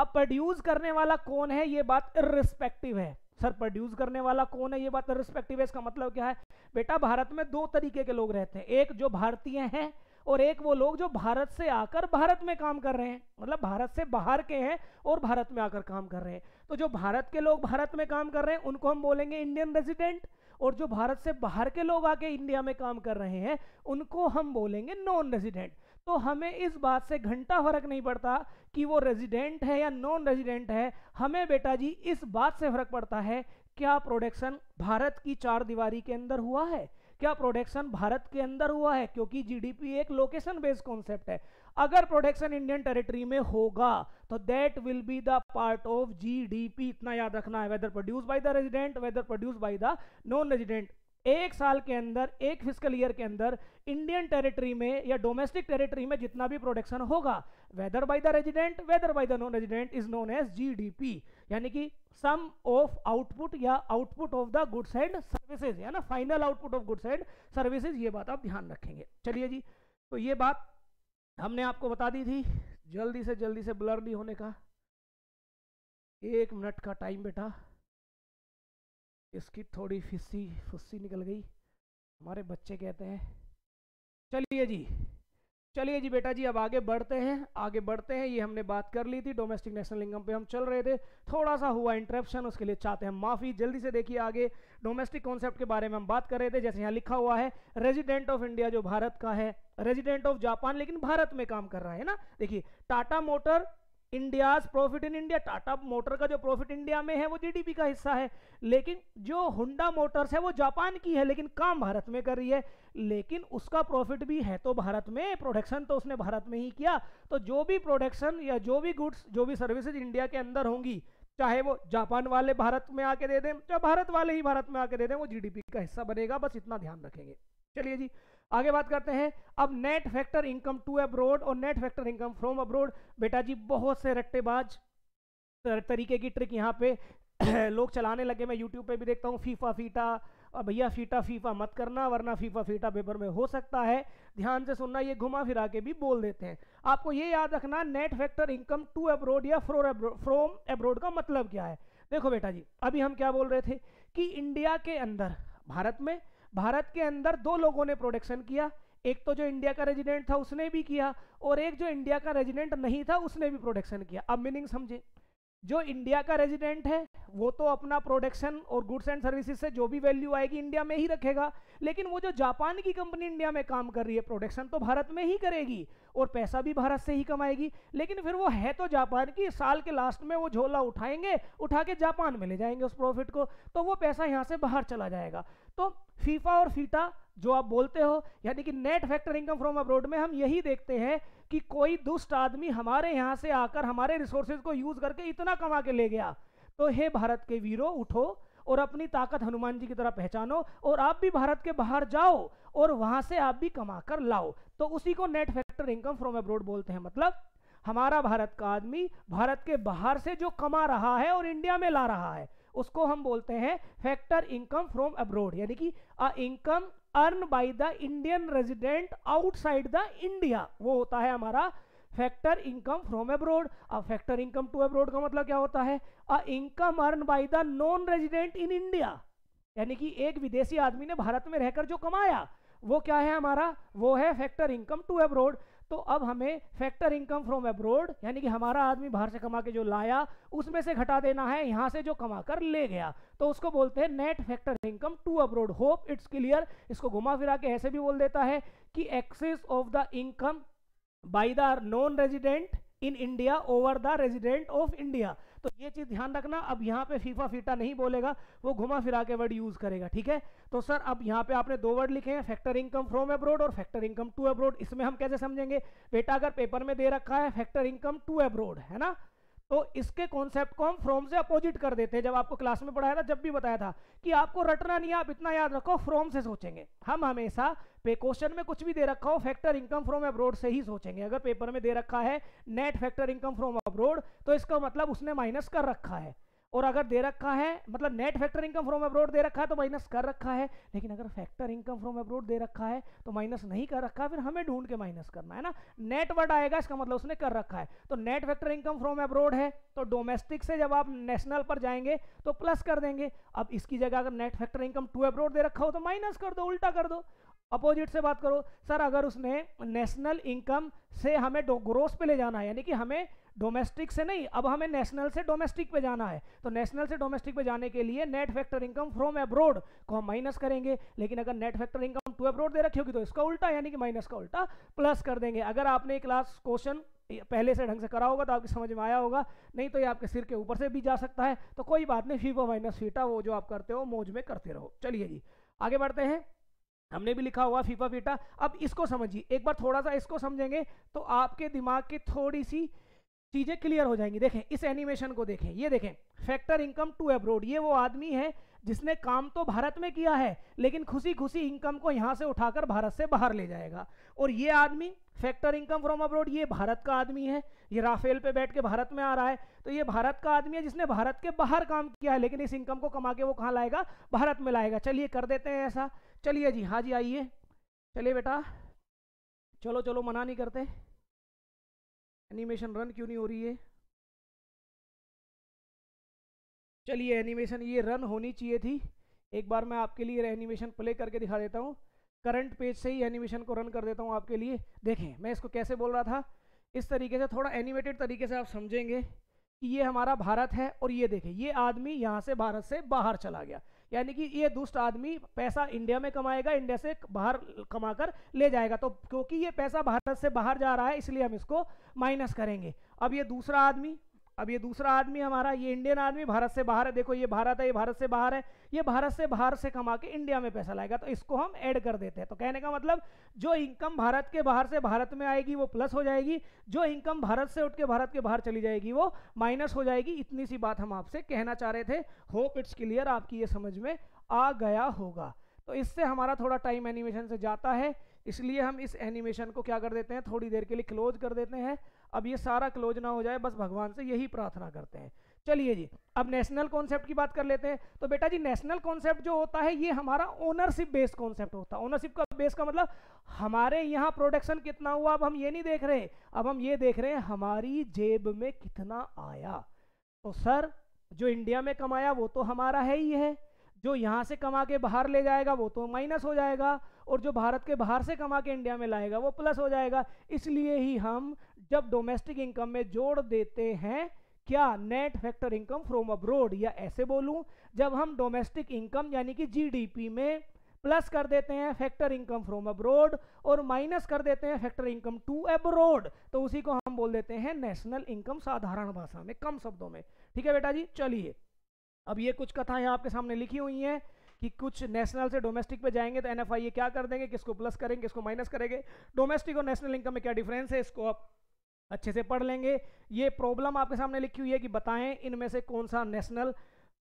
Speaker 1: अब प्रोड्यूस करने वाला कौन है ये बात इरिस्पेक्टिव है सर प्रोड्यूस करने वाला कौन है ये बात रिस्पेक्टिव है इसका मतलब क्या है बेटा भारत में दो तरीके के लोग रहते हैं एक जो भारतीय हैं और एक वो लोग जो भारत से आकर भारत में काम कर रहे हैं मतलब भारत से बाहर के हैं और भारत में आकर काम कर रहे हैं तो जो भारत के लोग भारत में काम कर रहे हैं उनको हम बोलेंगे इंडियन रेजिडेंट और जो भारत से बाहर के लोग आके इंडिया में काम कर रहे हैं उनको हम बोलेंगे नॉन रेजिडेंट तो हमें इस बात से घंटा फर्क नहीं पड़ता कि वो रेजिडेंट है या नॉन रेजिडेंट है हमें बेटा जी इस बात से फर्क पड़ता है क्या प्रोडक्शन भारत की चार दीवारी के अंदर हुआ है क्या प्रोडक्शन भारत के अंदर हुआ है क्योंकि जीडीपी एक लोकेशन बेस्ड कॉन्सेप्ट है अगर प्रोडक्शन इंडियन टेरिटरी में होगा तो that will be the part of GDP इतना याद रखना है whether produce by the resident whether produce by the non resident एक साल के अंदर एक फिजिकल ईयर के अंदर इंडियन टेरिटरी में या डोमेस्टिक टेरिटरी में जितना भी प्रोडक्शन होगा whether by the resident whether by the non resident is known as GDP यानी कि सम ऑफ आउटपुट या output of the goods and services है ना final output of goods and services ये बात आप ध्यान रखेंगे चलिए जी तो ये बात हमने आपको बता दी थी जल्दी से जल्दी से ब्लर नहीं होने का एक मिनट का टाइम बेटा इसकी थोड़ी फिस्सी फुस्सी निकल गई हमारे बच्चे कहते हैं चलिए जी चलिए जी बेटा जी अब आगे बढ़ते हैं आगे बढ़ते हैं ये हमने बात कर ली थी डोमेस्टिक नेशनल इनकम पे हम चल रहे थे थोड़ा सा हुआ इंटरप्शन उसके लिए चाहते हैं माफ़ी जल्दी से देखिए आगे डोमेस्टिक कॉन्सेप्ट के बारे में हम बात कर रहे थे जैसे यहाँ लिखा हुआ है रेजिडेंट ऑफ इंडिया जो भारत का है रेजिडेंट ऑफ जापान लेकिन भारत में काम कर रहा है ना देखिए Tata motor India's profit in India Tata motor का जो प्रॉफिट इंडिया में है वो जीडीपी का हिस्सा है लेकिन जो हुंडा मोटर्स है वो जापान की है लेकिन काम भारत में कर रही है लेकिन उसका प्रॉफिट भी है तो भारत में प्रोडक्शन तो उसने भारत में ही किया तो जो भी प्रोडक्शन या जो भी गुड्स जो भी सर्विसेज इंडिया के अंदर होंगी चाहे वो जापान वाले भारत में आके दे दें चाहे भारत वाले ही भारत में आके दे दें वो जीडीपी का हिस्सा बनेगा बस इतना ध्यान रखेंगे चलिए जी आगे बात करते हैं अब net factor income to abroad और net factor income from abroad बेटा जी बहुत से रट्टेबाज तरीके की ट्रिक यहाँ पे लोग चलाने लगे मैं यूट्यूब पे भी देखता हूँ फीफा फीटा भैया फीटा फीफा मत करना वरना फीफा फीटा पेपर में हो सकता है ध्यान से सुनना ये घुमा फिरा के भी बोल देते हैं आपको ये याद रखना net factor income to abroad या फ्रो फ्रॉम अब्रोड का मतलब क्या है देखो बेटा जी अभी हम क्या बोल रहे थे कि इंडिया के अंदर भारत में भारत के अंदर दो लोगों ने प्रोडक्शन किया एक तो जो इंडिया का रेजिडेंट था उसने भी किया और एक जो इंडिया का रेजिडेंट नहीं था उसने भी प्रोडक्शन किया अब मीनिंग समझे जो इंडिया का रेजिडेंट है वो तो अपना प्रोडक्शन और गुड्स एंड सर्विसेज से जो भी वैल्यू आएगी इंडिया में ही रखेगा लेकिन वो जो जापान की कंपनी इंडिया में काम कर रही है प्रोडक्शन तो भारत में ही करेगी और पैसा भी भारत से ही कमाएगी लेकिन फिर वो है तो जापान की साल के लास्ट में वो झोला उठाएंगे उठा के जापान में ले जाएंगे उस प्रॉफिट को तो वो पैसा यहाँ से बाहर चला जाएगा तो फीफा और फीटा जो आप बोलते हो यानी कि net factor income from abroad में हम यही देखते हैं कि कोई दुष्ट आदमी हमारे यहाँ से आकर हमारे रिसोर्सेज को यूज करके इतना कमा के ले गया तो हे भारत के वीरों उठो और अपनी ताकत हनुमान जी की तरह पहचानो और आप भी भारत के बाहर जाओ और वहां से आप भी कमा कर लाओ तो उसी को net factor income from abroad बोलते हैं मतलब हमारा भारत का आदमी भारत के बाहर से जो कमा रहा है और इंडिया में ला रहा है उसको हम बोलते हैं फैक्टर इनकम फ्रॉम अब्रोड यानी कि a income earn by the Indian resident outside the India वो होता है हमारा फैक्टर इनकम फ्रॉम अब्रोड अब फैक्टर इनकम टू अब्रोड का मतलब क्या होता है a income earn by the non resident in India यानी कि एक विदेशी आदमी ने भारत में रहकर जो कमाया वो क्या है हमारा वो है फैक्टर इनकम टू अब्रोड तो अब हमें फैक्टर इनकम फ्रॉम अब्रोड यानी कि हमारा आदमी बाहर से कमा के जो लाया उसमें से घटा देना है यहां से जो कमा कर ले गया तो उसको बोलते हैं net factor income to abroad hope it's clear इसको घुमा फिरा के ऐसे भी बोल देता है कि excess of the income by the non resident in India over the resident of India तो ये चीज़ ध्यान रखना अब यहाँ पे फीफा फीटा नहीं बोलेगा वो घुमा फिरा के वर्ड यूज़ करेगा ठीक है तो सर अब यहाँ पे आपने दो वर्ड लिखे हैं फैक्टर इनकम फ्रॉम अब्रोड और फैक्टर इनकम टू अब्रोड इसमें हम कैसे समझेंगे बेटा अगर पेपर में दे रखा है फैक्टर इनकम टू अब्रोड है ना तो इसके कॉन्सेप्ट को हम फ्रॉम से अपोजिट कर देते हैं जब आपको क्लास में पढ़ाया था जब भी बताया था कि आपको रटना नहीं आप इतना याद रखो फ्रॉम से सोचेंगे हम हमेशा पे क्वेश्चन में कुछ भी दे रखा हो फैक्टर इनकम फ्रॉम अब्रोड से ही सोचेंगे अगर पेपर में दे रखा है net factor income from abroad तो इसका मतलब उसने माइनस कर रखा है और अगर दे रखा है मतलब net factor income from abroad दे रखा है तो माइनस कर रखा है लेकिन अगर फैक्टर इनकम फ्रॉम अब्रोड दे रखा है तो माइनस नहीं कर रखा फिर हमें ढूंढ के माइनस करना है ना नेट वर्ड आएगा इसका मतलब उसने कर रखा है तो net factor income from abroad है तो डोमेस्टिक से जब आप नेशनल पर जाएंगे तो प्लस कर देंगे अब इसकी जगह अगर net factor income to abroad दे रखा हो तो माइनस कर दो उल्टा कर दो अपोजिट से बात करो सर अगर उसने नेशनल इनकम से हमें ग्रोस पे ले जाना है यानी कि हमें डोमेस्टिक से नहीं अब हमें नेशनल से डोमेस्टिक पे जाना है तो नेशनल से डोमेस्टिक पे जाने के लिए net factor income from abroad को हम माइनस करेंगे लेकिन अगर net factor income to abroad दे रखी होगी तो इसका उल्टा यानी कि माइनस का उल्टा प्लस कर देंगे अगर आपने क्लास क्वेश्चन पहले से ढंग से करा होगा तो आपकी समझ में आया होगा नहीं तो ये आपके सिर के ऊपर से भी जा सकता है तो कोई बात नहीं फीफा माइनस फीटा वो जो आप करते हो मौज में करते रहो चलिए जी आगे बढ़ते हैं हमने भी लिखा हुआ फीफा फीटा अब इसको समझिए एक बार थोड़ा सा इसको समझेंगे तो आपके दिमाग की थोड़ी सी चीजें क्लियर हो जाएंगी देखें इस एनिमेशन को देखें ये देखें फैक्टर इनकम टू अब्रोड ये वो आदमी है जिसने काम तो भारत में किया है लेकिन खुशी खुशी इनकम को यहाँ से उठाकर भारत से बाहर ले जाएगा और ये आदमी फैक्टर इनकम फ्रॉम अब्रोड ये भारत का आदमी है ये राफेल पे बैठ के भारत में आ रहा है तो ये भारत का आदमी है जिसने भारत के बाहर काम किया है लेकिन इस इनकम को कमा के वो कहाँ लाएगा भारत में लाएगा चलिए कर देते हैं ऐसा चलिए जी हाँ जी आइए चलिए बेटा चलो चलो मना नहीं करते एनिमेशन रन क्यों नहीं हो रही है चलिए एनिमेशन ये रन होनी चाहिए थी एक बार मैं आपके लिए एनिमेशन प्ले करके दिखा देता हूँ करंट पेज से ही एनिमेशन को रन कर देता हूँ आपके लिए देखें मैं इसको कैसे बोल रहा था इस तरीके से थोड़ा एनिमेटेड तरीके से आप समझेंगे कि ये हमारा भारत है और ये देखें ये आदमी यहाँ से भारत से बाहर चला गया यानी कि ये दुष्ट आदमी पैसा इंडिया में कमाएगा इंडिया से बाहर कमा कर ले जाएगा तो क्योंकि ये पैसा भारत से बाहर जा रहा है इसलिए हम इसको माइनस करेंगे अब ये दूसरा आदमी अब ये दूसरा आदमी हमारा ये इंडियन आदमी भारत से बाहर है देखो ये भारत है ये भारत से बाहर है ये भारत से बाहर से कमा के इंडिया में पैसा लाएगा तो इसको हम ऐड कर देते हैं तो कहने का मतलब जो इनकम भारत के बाहर से भारत में आएगी वो प्लस हो जाएगी जो इनकम भारत से उठ के भारत के बाहर चली जाएगी वो माइनस हो जाएगी इतनी सी बात हम आपसे कहना चाह रहे थे होप इट्स क्लियर आपकी ये समझ में आ गया होगा तो इससे हमारा थोड़ा टाइम एनिमेशन से जाता है इसलिए हम इस एनिमेशन को क्या कर देते हैं थोड़ी देर के लिए क्लोज कर देते हैं अब ये सारा क्लोज ना हो जाए बस भगवान से यही प्रार्थना करते हैं चलिए जी अब नेशनल कॉन्सेप्ट की बात कर लेते हैं तो बेटा जी नेशनल कॉन्सेप्ट जो होता है ये हमारा ओनरशिप बेस कॉन्सेप्ट होता है ओनरशिप का बेस का मतलब हमारे यहाँ प्रोडक्शन कितना हुआ अब हम ये नहीं देख रहे अब हम ये देख रहे हैं हमारी जेब में कितना आया तो सर जो इंडिया में कमाया वो तो हमारा है ही है जो यहाँ से कमा के बाहर ले जाएगा वो तो माइनस हो जाएगा और जो भारत के बाहर से कमा के इंडिया में लाएगा वो प्लस हो जाएगा इसलिए ही हम जब डोमेस्टिक इनकम में जोड़ देते हैं क्या net factor income from abroad या ऐसे बोलूं जब हम डोमेस्टिक इनकम यानी कि जीडीपी में प्लस कर देते हैं फैक्टर इनकम फ्रॉम अब्रोड और माइनस कर देते हैं फैक्टर इनकम टू अब्रोड तो उसी को हम बोल देते हैं नेशनल इनकम साधारण भाषा में कम शब्दों में ठीक है बेटा जी चलिए अब ये कुछ कथाएं आपके सामने लिखी हुई हैं कि कुछ नेशनल से डोमेस्टिक पे जाएंगे तो एनएफआई ये क्या कर देंगे किसको प्लस करेंगे किसको माइनस करेंगे डोमेस्टिक और नेशनल इनकम में क्या डिफरेंस है इसको आप अच्छे से पढ़ लेंगे ये प्रॉब्लम आपके सामने लिखी हुई है कि बताएं इनमें से कौन सा नेशनल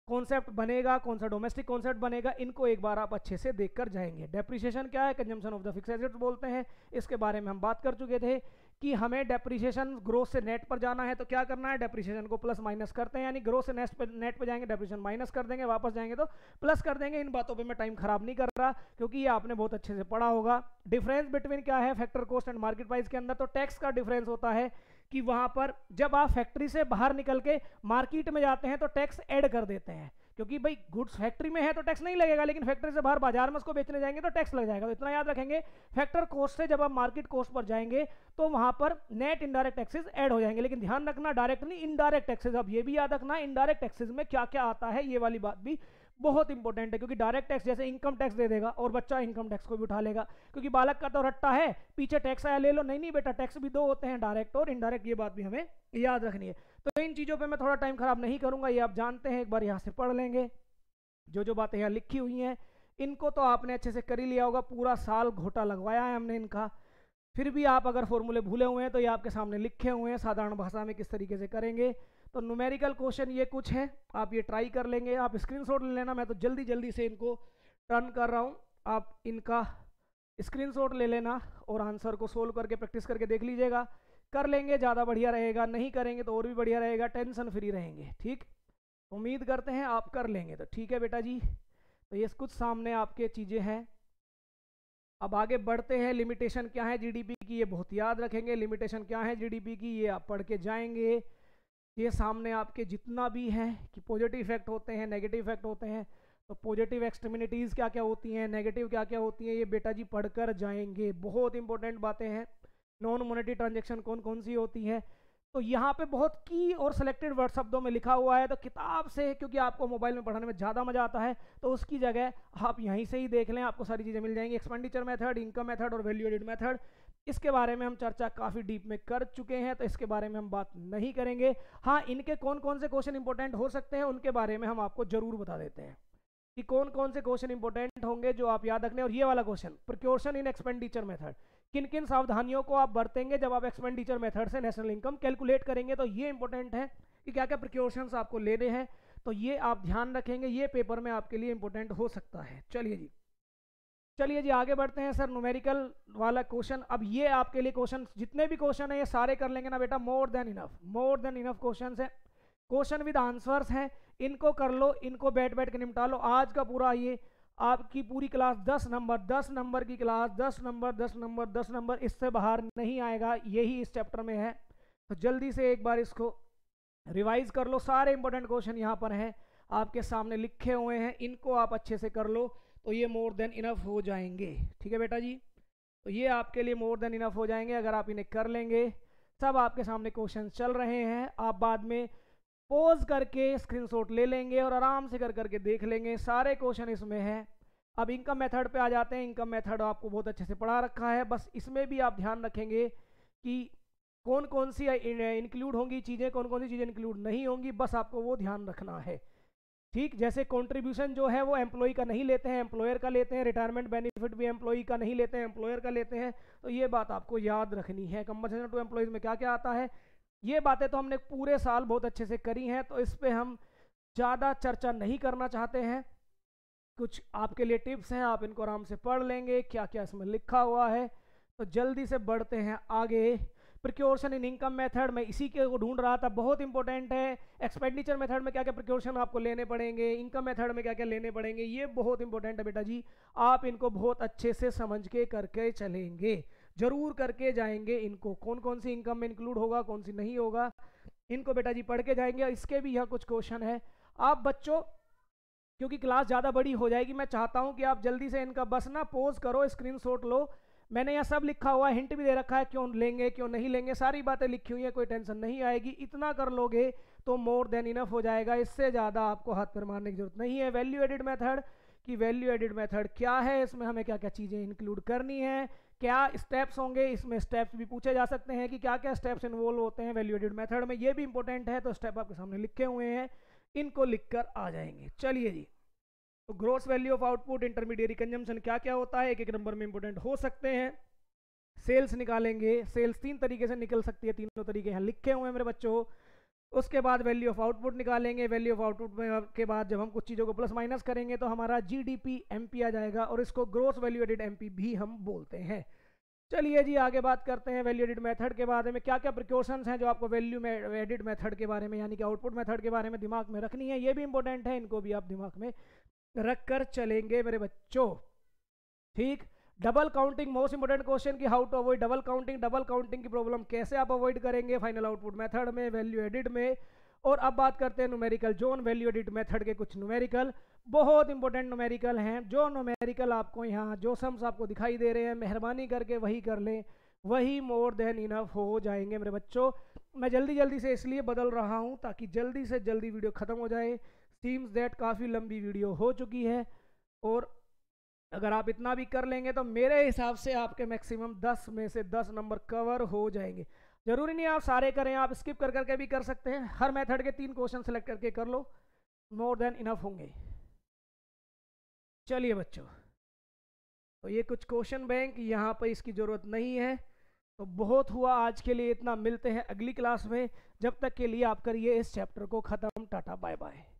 Speaker 1: कॉन्सेप्ट बनेगा कौन सा डोमेस्टिक कॉन्सेप्ट बनेगा इनको एक बार आप अच्छे से देख कर जाएंगे डेप्रिसिएशन क्या है consumption of the fix asset बोलते हैं इसके बारे में हम बात कर चुके थे कि हमें डेप्रिसिएशन ग्रोथ से नेट पर जाना है तो क्या करना है डेप्रिसिएशन को प्लस माइनस करते हैं यानी ग्रोथ से नेट पर नेट पर जाएंगे डेप्रिसिएशन माइनस कर देंगे वापस जाएंगे तो प्लस कर देंगे इन बातों पर मैं टाइम खराब नहीं कर रहा क्योंकि ये आपने बहुत अच्छे से पढ़ा होगा डिफरेंस बिटवीन क्या है factor cost and market price के अंदर तो टैक्स का डिफरेंस होता है कि वहां पर जब आप फैक्ट्री से बाहर निकल के मार्केट में जाते हैं तो टैक्स ऐड कर देते हैं क्योंकि भाई गुड्स फैक्ट्री में है तो टैक्स नहीं लगेगा लेकिन फैक्ट्री से बाहर बाजार में उसको बेचने जाएंगे तो टैक्स लग जाएगा तो इतना याद रखेंगे फैक्टर कॉस्ट से जब आप मार्केट कॉस्ट पर जाएंगे तो वहां पर नेट इनडायरेक्ट टैक्सेस ऐड हो जाएंगे लेकिन ध्यान रखना डायरेक्ट नहीं इनडायरेक्ट टैक्सेस अब ये भी याद रखना इनडायरेक्ट टैक्सेस में क्या क्या आता है ये वाली बात भी बहुत इंपॉर्टेंट है क्योंकि डायरेक्ट टैक्स जैसे इनकम टैक्स दे देगा और बच्चा इनकम टैक्स को भी उठा लेगा क्योंकि बालक का तो रट्टा है पीछे टैक्स आया ले लो नहीं नहीं बेटा टैक्स भी दो होते हैं डायरेक्ट और इनडायरेक्ट ये बात भी हमें याद रखनी है तो इन चीज़ों पे मैं थोड़ा टाइम खराब नहीं करूंगा ये आप जानते हैं एक बार यहाँ से पढ़ लेंगे जो जो बातें यहाँ लिखी हुई हैं इनको तो आपने अच्छे से कर ही लिया होगा पूरा साल घोटा लगवाया है हमने इनका फिर भी आप अगर फॉर्मूले भूले हुए हैं तो ये आपके सामने लिखे हुए हैं साधारण भाषा में किस तरीके से करेंगे तो न्यूमेरिकल क्वेश्चन ये कुछ है आप ये ट्राई कर लेंगे आप शॉट ले लेना मैं तो जल्दी जल्दी से इनको टर्न कर रहा हूँ आप इनका स्क्रीनशॉट ले लेना और आंसर को सोल्व करके प्रैक्टिस करके देख लीजिएगा कर लेंगे ज़्यादा बढ़िया रहेगा नहीं करेंगे तो और भी बढ़िया रहेगा टेंशन फ्री रहेंगे ठीक उम्मीद करते हैं आप कर लेंगे तो ठीक है बेटा जी तो ये कुछ सामने आपके चीज़ें हैं अब आगे बढ़ते हैं लिमिटेशन क्या है जीडीपी की ये बहुत याद रखेंगे लिमिटेशन क्या है जीडीपी की ये आप पढ़ के जाएंगे ये सामने आपके जितना भी है कि पॉजिटिव इफेक्ट होते हैं नेगेटिव इफेक्ट होते हैं तो पॉजिटिव एक्सट्रीमिनिटीज़ क्या क्या होती हैं नेगेटिव क्या क्या होती हैं ये बेटा जी पढ़कर जाएंगे बहुत इंपॉर्टेंट बातें हैं नॉन मोनेटरी ट्रांजेक्शन कौन कौन सी होती हैं तो यहाँ पे बहुत की और सिलेक्टेड वर्ड शब्दों में लिखा हुआ है तो किताब से क्योंकि आपको मोबाइल में पढ़ने में ज़्यादा मज़ा आता है तो उसकी जगह आप यहीं से ही देख लें आपको सारी चीज़ें मिल जाएंगी एक्सपेंडिचर मेथड इनकम मेथड और वैल्यू एडिड मेथड इसके बारे में हम चर्चा काफ़ी डीप में कर चुके हैं तो इसके बारे में हम बात नहीं करेंगे हाँ इनके कौन कौन से क्वेश्चन इंपॉर्टेंट हो सकते हैं उनके बारे में हम आपको ज़रूर बता देते हैं कि कौन कौन से क्वेश्चन इंपॉर्टेंट होंगे जो आप याद रखने और ये वाला question precaution in expenditure method किन किन सावधानियों को आप बरतेंगे जब आप एक्सपेंडिचर मेथड से नेशनल इनकम कैलकुलेट करेंगे तो ये इंपॉर्टेंट है कि क्या क्या प्रिकॉशन आपको लेने हैं तो ये आप ध्यान रखेंगे ये पेपर में आपके लिए इंपॉर्टेंट हो सकता है चलिए जी चलिए जी आगे बढ़ते हैं सर न्यूमेरिकल वाला क्वेश्चन अब ये आपके लिए क्वेश्चन जितने भी क्वेश्चन है ये सारे कर लेंगे ना बेटा more than enough more than enough question है क्वेश्चन विद आंसर्स हैं इनको कर लो इनको बैठ बैठ के निपटा लो आज का पूरा ये आपकी पूरी क्लास दस नंबर दस नंबर की क्लास दस नंबर दस नंबर दस नंबर इससे बाहर नहीं आएगा यही इस चैप्टर में है तो जल्दी से एक बार इसको रिवाइज कर लो सारे इंपॉर्टेंट क्वेश्चन यहाँ पर हैं आपके सामने लिखे हुए हैं इनको आप अच्छे से कर लो तो ये मोर देन इनफ हो जाएंगे ठीक है बेटा जी तो ये आपके लिए मोर देन इनफ हो जाएंगे अगर आप इन्हें कर लेंगे सब आपके सामने क्वेश्चन चल रहे हैं आप बाद में पोज करके स्क्रीनशॉट ले लेंगे और आराम से कर करके देख लेंगे सारे क्वेश्चन इसमें हैं अब इनकम मेथड पे आ जाते हैं इनकम मेथड आपको बहुत अच्छे से पढ़ा रखा है बस इसमें भी आप ध्यान रखेंगे कि कौन कौन सी इंक्लूड होंगी चीज़ें कौन कौन सी चीज़ें इंक्लूड नहीं होंगी बस आपको वो ध्यान रखना है ठीक जैसे कंट्रीब्यूशन जो है वो एम्प्लॉय का नहीं लेते हैं एम्प्लॉयर का लेते हैं रिटायरमेंट बेनिफिट भी एम्प्लॉय का नहीं लेते हैं एम्प्लॉयर का लेते हैं तो ये बात आपको याद रखनी है कंपनसेशन टू एम्प्लॉयज़ में क्या क्या आता है ये बातें तो हमने पूरे साल बहुत अच्छे से करी हैं तो इस पर हम ज़्यादा चर्चा नहीं करना चाहते हैं कुछ आपके लिए टिप्स हैं आप इनको आराम से पढ़ लेंगे क्या क्या इसमें लिखा हुआ है तो जल्दी से बढ़ते हैं आगे प्रिक्योरशन इन इनकम मेथड में इसी के को ढूंढ रहा था बहुत इंपॉर्टेंट है एक्सपेंडिचर मेथड में क्या क्या प्रिक्योरशन आपको लेने पड़ेंगे इनकम मेथड में क्या क्या लेने पड़ेंगे ये बहुत इंपॉर्टेंट है बेटा जी आप इनको बहुत अच्छे से समझ के करके चलेंगे जरूर करके जाएंगे इनको कौन कौन सी इनकम में इंक्लूड होगा कौन सी नहीं होगा इनको बेटा जी पढ़ के जाएंगे इसके भी यहाँ कुछ क्वेश्चन है आप बच्चों क्योंकि क्लास ज़्यादा बड़ी हो जाएगी मैं चाहता हूँ कि आप जल्दी से इनका बस ना पोज करो स्क्रीन लो मैंने यहाँ सब लिखा हुआ है हिंट भी दे रखा है क्यों लेंगे क्यों नहीं लेंगे सारी बातें लिखी हुई हैं कोई टेंशन नहीं आएगी इतना कर लोगे तो मोर देन इनफ हो जाएगा इससे ज़्यादा आपको हाथ पर मारने की जरूरत नहीं है वैल्यू एडिड मेथड कि वैल्यू एडिड मेथड क्या है इसमें हमें क्या क्या चीज़ें इंक्लूड करनी है क्या स्टेप्स होंगे इसमें स्टेप्स भी पूछे जा सकते हैं कि क्या क्या स्टेप्स इन्वॉल्व होते हैं वैल्यू एडिड मेथड में ये भी इंपॉर्टेंट है तो स्टेप आपके सामने लिखे हुए हैं इनको लिखकर आ जाएंगे चलिए जी तो gross value of output intermediate consumption क्या क्या होता है एक एक नंबर में इंपोर्टेंट हो सकते हैं सेल्स निकालेंगे सेल्स तीन तरीके से निकल सकती है तीनों तरीके यहाँ लिखे हुए हैं मेरे बच्चों उसके बाद वैल्यू ऑफ आउटपुट निकालेंगे वैल्यू ऑफ आउटपुट में के बाद जब हम कुछ चीज़ों को प्लस माइनस करेंगे तो हमारा G D P M P आ जाएगा और इसको gross value added M P भी हम बोलते हैं चलिए जी आगे बात करते हैं वैल्यू एडिट मेथड के बारे में क्या क्या प्रिकॉशंस हैं जो आपको वैल्यू एडिट मेथड के बारे में यानी कि आउटपुट मेथड के बारे में दिमाग में रखनी है ये भी इंपॉर्टेंट है इनको भी आप दिमाग में रख कर चलेंगे मेरे बच्चों ठीक double counting most important question की how to avoid double counting double counting की प्रॉब्लम कैसे आप अवॉइड करेंगे फाइनल आउटपुट मेथड में वैल्यू एडिट में और अब बात करते हैं न्यूमेरिकल जोन वैल्यू एडिट मेथड के कुछ न्यूमेरिकल बहुत इंपॉर्टेंट न्यूमेरिकल हैं जो न्यूमेरिकल आपको यहाँ जो सम्स आपको दिखाई दे रहे हैं मेहरबानी करके वही कर लें वही मोर देन इनफ हो जाएंगे मेरे बच्चों मैं जल्दी जल्दी से इसलिए बदल रहा हूँ ताकि जल्दी से जल्दी वीडियो ख़त्म हो जाए सीम्स डेट काफ़ी लंबी वीडियो हो चुकी है और अगर आप इतना भी कर लेंगे तो मेरे हिसाब से आपके मैक्सिमम 10 में से 10 नंबर कवर हो जाएंगे जरूरी नहीं आप सारे करें आप स्किप कर करके भी कर सकते हैं हर मेथड के तीन क्वेश्चन सेलेक्ट करके कर लो मोर देन इनफ होंगे चलिए बच्चों तो ये कुछ क्वेश्चन बैंक यहाँ पर इसकी ज़रूरत नहीं है तो बहुत हुआ आज के लिए इतना मिलते हैं अगली क्लास में जब तक के लिए आप करिए इस चैप्टर को ख़त्म टाटा बाय बाय